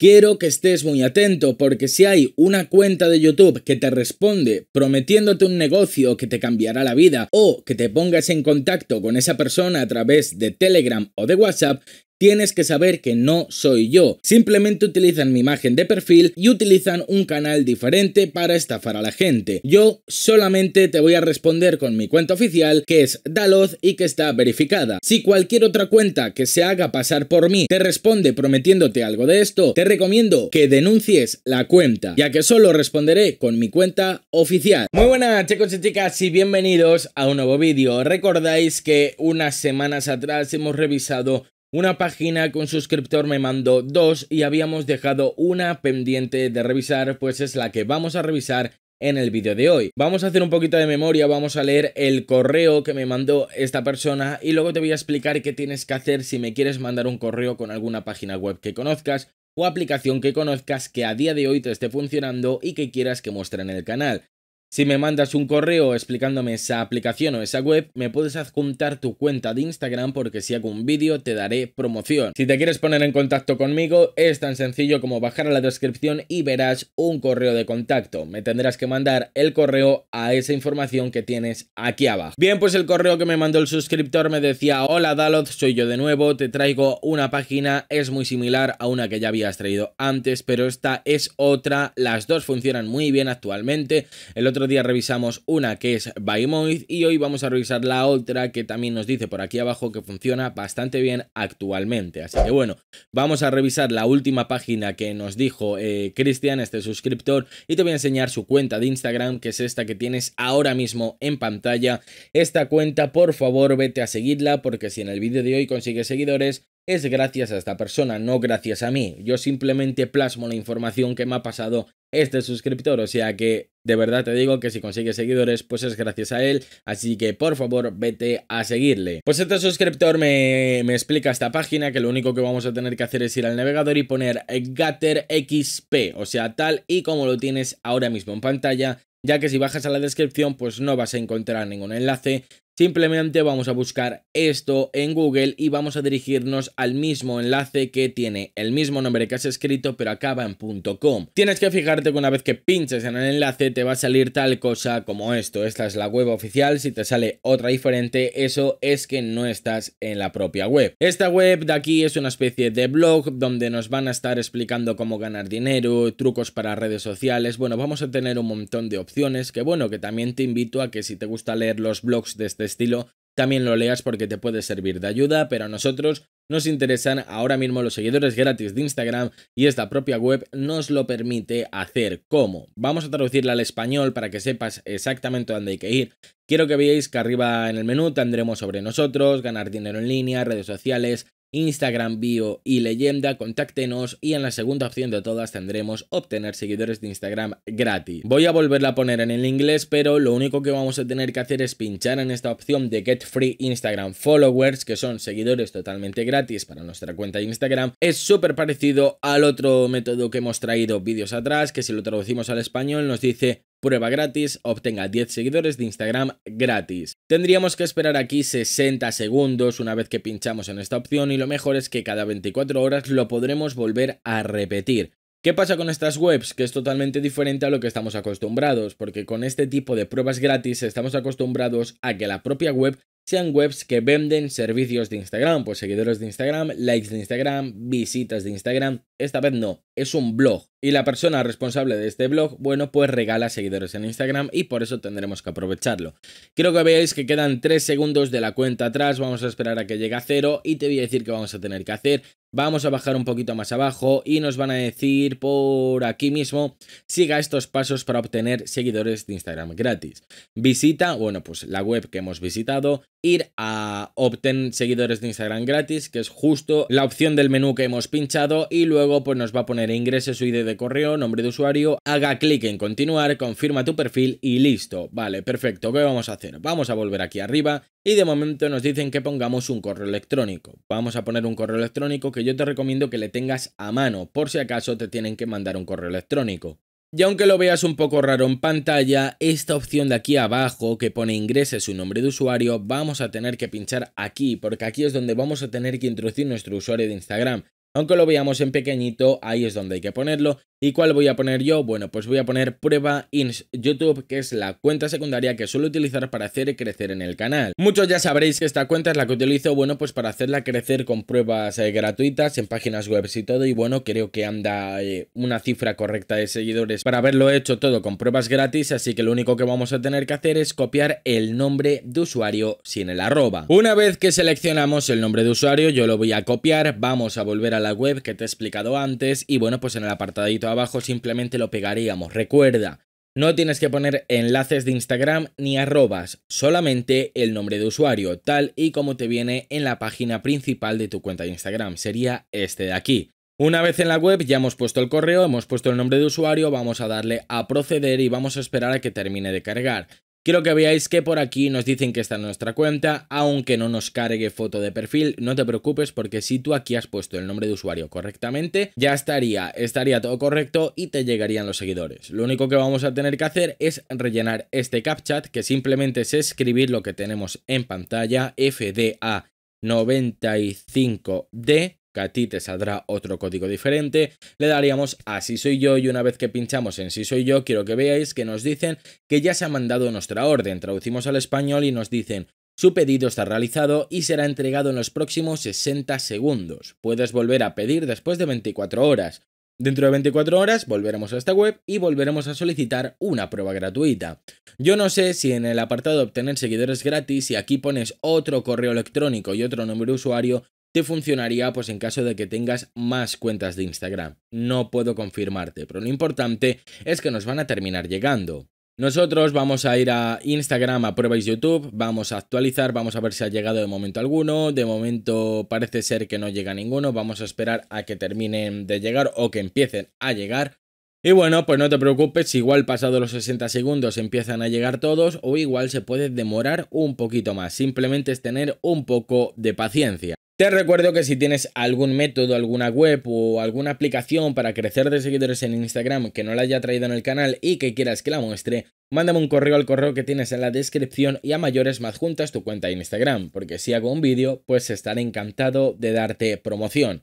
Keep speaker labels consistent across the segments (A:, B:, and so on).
A: Quiero que estés muy atento porque si hay una cuenta de YouTube que te responde prometiéndote un negocio que te cambiará la vida o que te pongas en contacto con esa persona a través de Telegram o de WhatsApp, tienes que saber que no soy yo. Simplemente utilizan mi imagen de perfil y utilizan un canal diferente para estafar a la gente. Yo solamente te voy a responder con mi cuenta oficial que es Daloz y que está verificada. Si cualquier otra cuenta que se haga pasar por mí te responde prometiéndote algo de esto, te recomiendo que denuncies la cuenta, ya que solo responderé con mi cuenta oficial. Muy buenas chicos y chicas y bienvenidos a un nuevo vídeo. Recordáis que unas semanas atrás hemos revisado una página con suscriptor me mandó dos y habíamos dejado una pendiente de revisar, pues es la que vamos a revisar en el vídeo de hoy. Vamos a hacer un poquito de memoria, vamos a leer el correo que me mandó esta persona y luego te voy a explicar qué tienes que hacer si me quieres mandar un correo con alguna página web que conozcas o aplicación que conozcas que a día de hoy te esté funcionando y que quieras que muestre en el canal. Si me mandas un correo explicándome esa aplicación o esa web, me puedes adjuntar tu cuenta de Instagram porque si hago un vídeo te daré promoción. Si te quieres poner en contacto conmigo, es tan sencillo como bajar a la descripción y verás un correo de contacto. Me tendrás que mandar el correo a esa información que tienes aquí abajo. Bien, pues el correo que me mandó el suscriptor me decía, hola Dalot, soy yo de nuevo, te traigo una página, es muy similar a una que ya habías traído antes, pero esta es otra, las dos funcionan muy bien actualmente. El otro día revisamos una que es by y hoy vamos a revisar la otra que también nos dice por aquí abajo que funciona bastante bien actualmente. Así que bueno, vamos a revisar la última página que nos dijo eh, Cristian, este suscriptor, y te voy a enseñar su cuenta de Instagram, que es esta que tienes ahora mismo en pantalla. Esta cuenta, por favor, vete a seguirla porque si en el vídeo de hoy consigues seguidores, es gracias a esta persona, no gracias a mí. Yo simplemente plasmo la información que me ha pasado este suscriptor, o sea que de verdad te digo que si consigues seguidores, pues es gracias a él. Así que por favor, vete a seguirle. Pues este suscriptor me, explica esta página que lo único que vamos a tener que hacer es ir al navegador y poner Gatter XP, o sea, tal y como lo tienes ahora mismo en pantalla ya que si bajas a la descripción pues no vas a encontrar ningún enlace Simplemente vamos a buscar esto en Google y vamos a dirigirnos al mismo enlace que tiene el mismo nombre que has escrito pero acaba en .com. Tienes que fijarte que una vez que pinches en el enlace te va a salir tal cosa como esto. Esta es la web oficial, si te sale otra diferente eso es que no estás en la propia web. Esta web de aquí es una especie de blog donde nos van a estar explicando cómo ganar dinero, trucos para redes sociales, bueno vamos a tener un montón de opciones que bueno que también te invito a que si te gusta leer los blogs de este estilo, también lo leas porque te puede servir de ayuda, pero a nosotros nos interesan ahora mismo los seguidores gratis de Instagram y esta propia web nos lo permite hacer. ¿Cómo? Vamos a traducirla al español para que sepas exactamente dónde hay que ir. Quiero que veáis que arriba en el menú tendremos sobre nosotros, ganar dinero en línea, redes sociales, Instagram bio y leyenda, contáctenos y en la segunda opción de todas tendremos obtener seguidores de Instagram gratis. Voy a volverla a poner en el inglés, pero lo único que vamos a tener que hacer es pinchar en esta opción de Get Free Instagram Followers, que son seguidores totalmente gratis para nuestra cuenta de Instagram. Es súper parecido al otro método que hemos traído vídeos atrás, que si lo traducimos al español nos dice prueba gratis, obtenga 10 seguidores de Instagram gratis. Tendríamos que esperar aquí 60 segundos una vez que pinchamos en esta opción y lo mejor es que cada 24 horas lo podremos volver a repetir. ¿Qué pasa con estas webs? Que es totalmente diferente a lo que estamos acostumbrados, porque con este tipo de pruebas gratis estamos acostumbrados a que la propia web sean webs que venden servicios de Instagram, pues seguidores de Instagram, likes de Instagram, visitas de Instagram. Esta vez no es un blog y la persona responsable de este blog, bueno, pues regala seguidores en Instagram y por eso tendremos que aprovecharlo. Quiero que veáis que quedan tres segundos de la cuenta atrás, vamos a esperar a que llegue a cero y te voy a decir que vamos a tener que hacer. Vamos a bajar un poquito más abajo y nos van a decir por aquí mismo, siga estos pasos para obtener seguidores de Instagram gratis. Visita, bueno, pues la web que hemos visitado, ir a obtener seguidores de Instagram gratis, que es justo la opción del menú que hemos pinchado y luego pues nos va a poner ingrese su ID de correo, nombre de usuario, haga clic en continuar, confirma tu perfil y listo. Vale, perfecto. ¿Qué vamos a hacer? Vamos a volver aquí arriba y de momento nos dicen que pongamos un correo electrónico. Vamos a poner un correo electrónico que yo te recomiendo que le tengas a mano por si acaso te tienen que mandar un correo electrónico. Y aunque lo veas un poco raro en pantalla, esta opción de aquí abajo que pone ingrese su nombre de usuario, vamos a tener que pinchar aquí, porque aquí es donde vamos a tener que introducir nuestro usuario de Instagram. Aunque lo veamos en pequeñito, ahí es donde hay que ponerlo. ¿Y cuál voy a poner yo? Bueno, pues voy a poner prueba ins YouTube, que es la cuenta secundaria que suelo utilizar para hacer crecer en el canal. Muchos ya sabréis que esta cuenta es la que utilizo, bueno, pues para hacerla crecer con pruebas eh, gratuitas en páginas web y todo. Y bueno, creo que anda eh, una cifra correcta de seguidores para haberlo hecho todo con pruebas gratis. Así que lo único que vamos a tener que hacer es copiar el nombre de usuario sin el arroba. Una vez que seleccionamos el nombre de usuario, yo lo voy a copiar. Vamos a volver a la web que te he explicado antes y bueno, pues en el apartadito abajo simplemente lo pegaríamos. Recuerda, no tienes que poner enlaces de Instagram ni arrobas, solamente el nombre de usuario, tal y como te viene en la página principal de tu cuenta de Instagram, sería este de aquí. Una vez en la web ya hemos puesto el correo, hemos puesto el nombre de usuario, vamos a darle a proceder y vamos a esperar a que termine de cargar. Quiero que veáis que por aquí nos dicen que está en nuestra cuenta, aunque no nos cargue foto de perfil, no te preocupes porque si tú aquí has puesto el nombre de usuario correctamente, ya estaría, estaría todo correcto y te llegarían los seguidores. Lo único que vamos a tener que hacer es rellenar este CapChat, que simplemente es escribir lo que tenemos en pantalla, FDA95D, que a ti te saldrá otro código diferente, le daríamos a soy yo y una vez que pinchamos en sí soy yo, quiero que veáis que nos dicen que ya se ha mandado nuestra orden, traducimos al español y nos dicen su pedido está realizado y será entregado en los próximos 60 segundos. Puedes volver a pedir después de 24 horas. Dentro de 24 horas volveremos a esta web y volveremos a solicitar una prueba gratuita. Yo no sé si en el apartado obtener seguidores gratis, y aquí pones otro correo electrónico y otro número de usuario, te funcionaría pues en caso de que tengas más cuentas de Instagram. No puedo confirmarte, pero lo importante es que nos van a terminar llegando. Nosotros vamos a ir a Instagram, a pruebas YouTube, vamos a actualizar, vamos a ver si ha llegado de momento alguno, de momento parece ser que no llega ninguno, vamos a esperar a que terminen de llegar o que empiecen a llegar. Y bueno, pues no te preocupes, igual pasado los 60 segundos empiezan a llegar todos o igual se puede demorar un poquito más, simplemente es tener un poco de paciencia. Te recuerdo que si tienes algún método, alguna web o alguna aplicación para crecer de seguidores en Instagram que no la haya traído en el canal y que quieras que la muestre, mándame un correo al correo que tienes en la descripción y a mayores más juntas tu cuenta en Instagram, porque si hago un vídeo, pues estaré encantado de darte promoción.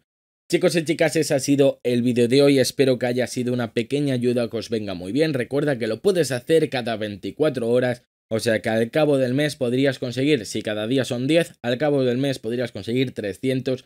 A: Chicos y chicas, ese ha sido el vídeo de hoy, espero que haya sido una pequeña ayuda que os venga muy bien, recuerda que lo puedes hacer cada 24 horas o sea que al cabo del mes podrías conseguir, si cada día son 10, al cabo del mes podrías conseguir 300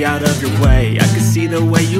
A: out of your way I can see the way you